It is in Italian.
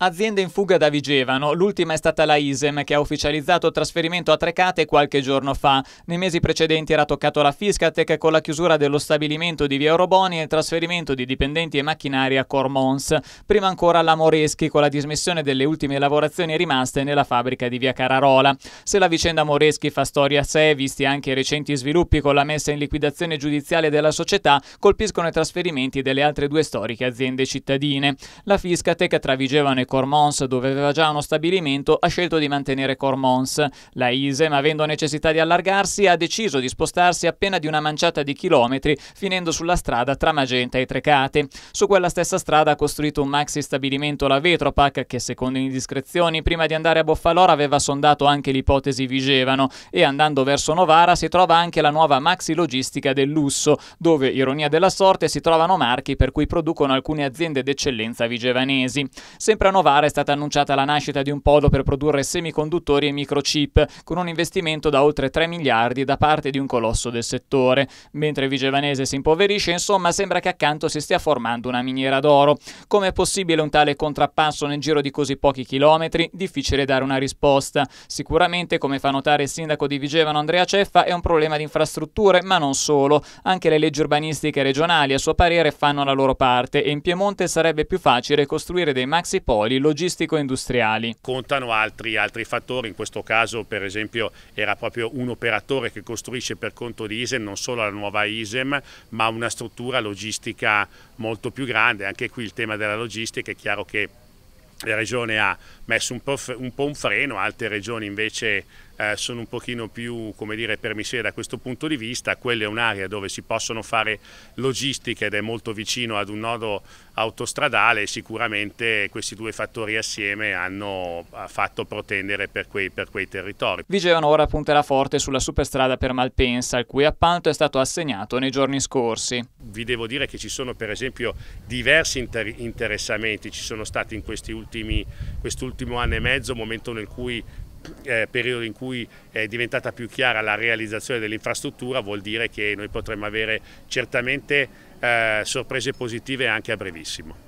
Aziende in fuga da Vigevano, l'ultima è stata la ISEM che ha ufficializzato il trasferimento a Trecate qualche giorno fa. Nei mesi precedenti era toccato la Fiscatec con la chiusura dello stabilimento di Via Oroboni e il trasferimento di dipendenti e macchinari a Cormons, prima ancora la Moreschi con la dismissione delle ultime lavorazioni rimaste nella fabbrica di Via Cararola. Se la vicenda Moreschi fa storia a sé, visti anche i recenti sviluppi con la messa in liquidazione giudiziale della società, colpiscono i trasferimenti delle altre due storiche aziende cittadine. La Fiscatec tra Vigevano e Cormons, dove aveva già uno stabilimento, ha scelto di mantenere Cormons. La ISEM, avendo necessità di allargarsi, ha deciso di spostarsi appena di una manciata di chilometri, finendo sulla strada tra Magenta e Trecate. Su quella stessa strada ha costruito un maxi stabilimento la Vetropac, che secondo indiscrezioni, prima di andare a Boffalora aveva sondato anche l'ipotesi Vigevano e andando verso Novara si trova anche la nuova maxi logistica del lusso, dove, ironia della sorte, si trovano marchi per cui producono alcune aziende d'eccellenza vigevanesi. Sembrano Novara è stata annunciata la nascita di un polo per produrre semiconduttori e microchip, con un investimento da oltre 3 miliardi da parte di un colosso del settore. Mentre Vigevanese si impoverisce, insomma, sembra che accanto si stia formando una miniera d'oro. Come è possibile un tale contrappasso nel giro di così pochi chilometri? Difficile dare una risposta. Sicuramente, come fa notare il sindaco di Vigevano Andrea Ceffa, è un problema di infrastrutture, ma non solo. Anche le leggi urbanistiche regionali, a suo parere, fanno la loro parte e in Piemonte sarebbe più facile costruire dei maxi poli settori logistico-industriali. Contano altri, altri, fattori, in questo caso per esempio era proprio un operatore che costruisce per conto di ISEM non solo la nuova ISEM ma una struttura logistica molto più grande, anche qui il tema della logistica è chiaro che la regione ha messo un po' un freno, altre regioni invece eh, sono un pochino più come dire, permissive da questo punto di vista, quella è un'area dove si possono fare logistiche ed è molto vicino ad un nodo autostradale, sicuramente questi due fattori assieme hanno fatto protendere per quei, per quei territori. Vigevano ora punterà forte sulla superstrada per Malpensa, il cui appalto è stato assegnato nei giorni scorsi. Vi devo dire che ci sono per esempio diversi inter interessamenti, ci sono stati in questi ultimi, quest'ultimo anno e mezzo, momento nel cui eh, periodo in cui è diventata più chiara la realizzazione dell'infrastruttura vuol dire che noi potremmo avere certamente eh, sorprese positive anche a brevissimo.